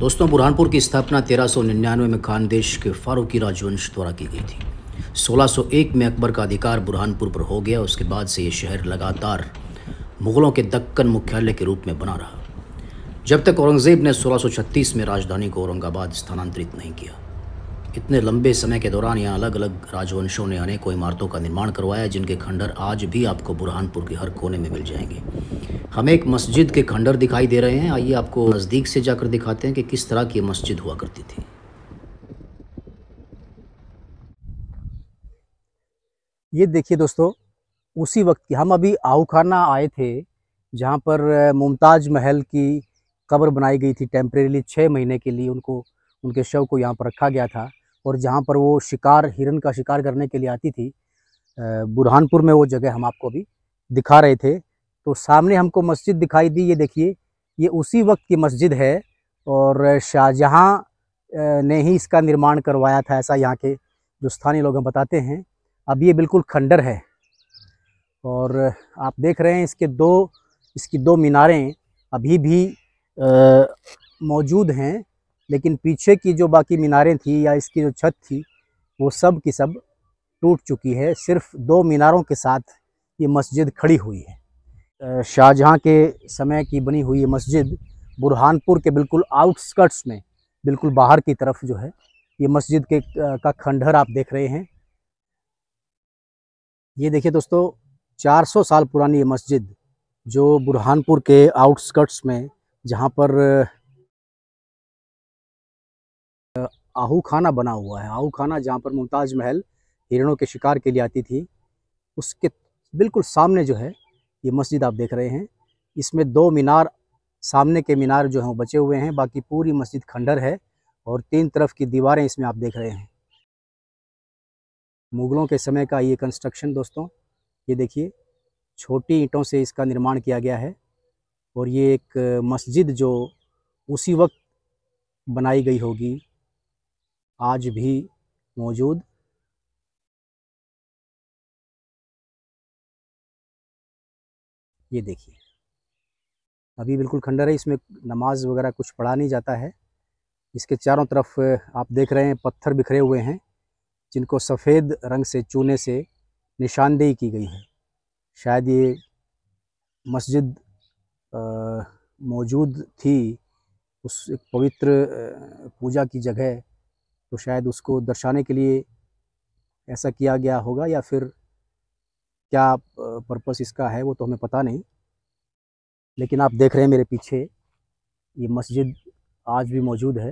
दोस्तों बुरहानपुर की स्थापना 1399 में खानदेश के फारूकी राजवंश द्वारा की गई थी 1601 में अकबर का अधिकार बुरहानपुर पर हो गया उसके बाद से ये शहर लगातार मुगलों के दक्कन मुख्यालय के रूप में बना रहा जब तक औरंगज़ेब ने 1636 में राजधानी को औरंगाबाद स्थानांतरित नहीं किया इतने लंबे समय के दौरान यहाँ अलग अलग राजवंशों ने अनेकों इमारतों का निर्माण करवाया जिनके खंडर आज भी आपको बुरहानपुर के हर कोने में मिल जाएंगे हमें एक मस्जिद के खंडर दिखाई दे रहे हैं आइए आपको नज़दीक से जाकर दिखाते हैं कि किस तरह की मस्जिद हुआ करती थी ये देखिए दोस्तों उसी वक्त की हम अभी आहूखाना आए थे जहाँ पर मुमताज़ महल की कब्र बनाई गई थी टेम्परेली छः महीने के लिए उनको उनके शव को यहाँ पर रखा गया था और जहाँ पर वो शिकार हिरन का शिकार करने के लिए आती थी बुरहानपुर में वो जगह हम आपको अभी दिखा रहे थे तो सामने हमको मस्जिद दिखाई दी ये देखिए ये उसी वक्त की मस्जिद है और शाहजहाँ ने ही इसका निर्माण करवाया था ऐसा यहाँ के जो स्थानीय लोग हम बताते हैं अब ये बिल्कुल खंडर है और आप देख रहे हैं इसके दो इसकी दो मीनारें अभी भी मौजूद हैं लेकिन पीछे की जो बाकी मीनारें थी या इसकी जो छत थी वो सब की सब टूट चुकी है सिर्फ दो मीनारों के साथ ये मस्जिद खड़ी हुई है शाहजहाँ के समय की बनी हुई ये मस्जिद बुरहानपुर के बिल्कुल आउटस्कर्ट्स में बिल्कुल बाहर की तरफ जो है ये मस्जिद के का खंडहर आप देख रहे हैं ये देखिए दोस्तों 400 साल पुरानी ये मस्जिद जो बुरहानपुर के आउटस्कर्ट्स में जहाँ पर आहू खाना बना हुआ है आहू खाना जहाँ पर मुमताज़ महल हिरणों के शिकार के लिए आती थी उसके बिल्कुल सामने जो है ये मस्जिद आप देख रहे हैं इसमें दो मीनार सामने के मीनार जो हैं वो बचे हुए हैं बाकी पूरी मस्जिद खंडर है और तीन तरफ की दीवारें इसमें आप देख रहे हैं मुग़लों के समय का ये कंस्ट्रक्शन दोस्तों ये देखिए छोटी ईंटों से इसका निर्माण किया गया है और ये एक मस्जिद जो उसी वक्त बनाई गई होगी आज भी मौजूद ये देखिए अभी बिल्कुल खंडर है इसमें नमाज वगैरह कुछ पढ़ा नहीं जाता है इसके चारों तरफ आप देख रहे हैं पत्थर बिखरे हुए हैं जिनको सफ़ेद रंग से चूने से निशानदेही की गई है शायद ये मस्जिद मौजूद थी उस एक पवित्र पूजा की जगह तो शायद उसको दर्शाने के लिए ऐसा किया गया होगा या फिर क्या पर्पस इसका है वो तो हमें पता नहीं लेकिन आप देख रहे हैं मेरे पीछे ये मस्जिद आज भी मौजूद है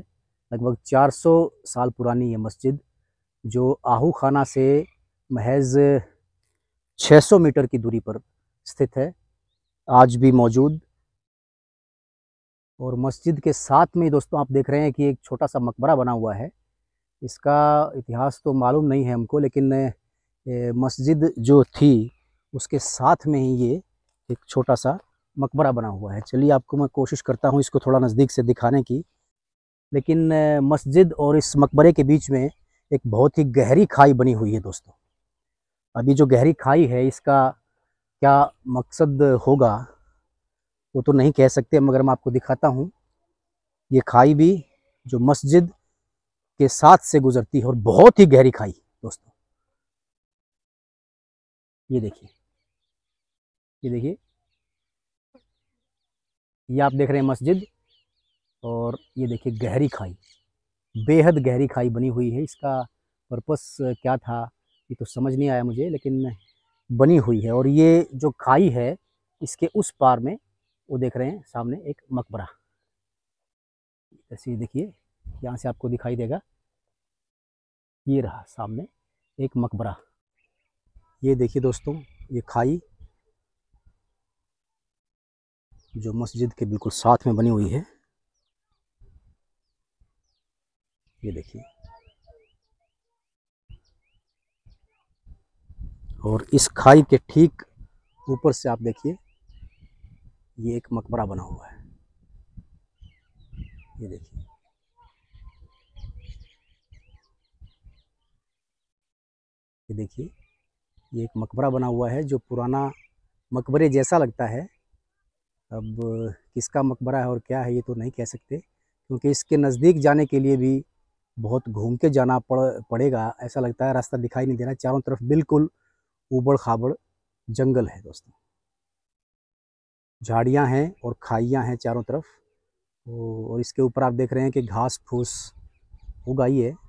लगभग 400 साल पुरानी ये मस्जिद जो आहू खाना से महज 600 मीटर की दूरी पर स्थित है आज भी मौजूद और मस्जिद के साथ में दोस्तों आप देख रहे हैं कि एक छोटा सा मकबरा बना हुआ है इसका इतिहास तो मालूम नहीं है हमको लेकिन मस्जिद जो थी उसके साथ में ही ये एक छोटा सा मकबरा बना हुआ है चलिए आपको मैं कोशिश करता हूँ इसको थोड़ा नज़दीक से दिखाने की लेकिन मस्जिद और इस मकबरे के बीच में एक बहुत ही गहरी खाई बनी हुई है दोस्तों अभी जो गहरी खाई है इसका क्या मकसद होगा वो तो नहीं कह सकते मगर मैं आपको दिखाता हूँ ये खाई भी जो मस्जिद के साथ से गुजरती है और बहुत ही गहरी खाई दोस्तों ये देखिए ये देखिए ये आप देख रहे हैं मस्जिद और ये देखिए गहरी खाई बेहद गहरी खाई बनी हुई है इसका पर्पस क्या था ये तो समझ नहीं आया मुझे लेकिन बनी हुई है और ये जो खाई है इसके उस पार में वो देख रहे हैं सामने एक मकबरा तस्वीर देखिए यहाँ से आपको दिखाई देगा ये रहा सामने एक मकबरा ये देखिए दोस्तों ये खाई जो मस्जिद के बिल्कुल साथ में बनी हुई है ये देखिए और इस खाई के ठीक ऊपर से आप देखिए ये एक मकबरा बना हुआ है ये देखिए ये देखिए ये एक मकबरा बना हुआ है जो पुराना मकबरे जैसा लगता है अब किसका मकबरा है और क्या है ये तो नहीं कह सकते क्योंकि इसके नज़दीक जाने के लिए भी बहुत घूम के जाना पड़ पड़ेगा ऐसा लगता है रास्ता दिखाई नहीं दे रहा चारों तरफ बिल्कुल ऊबड़ खाबड़ जंगल है दोस्तों झाड़ियाँ हैं और खाइयाँ हैं चारों तरफ और इसके ऊपर आप देख रहे हैं कि घास फूस उगाई है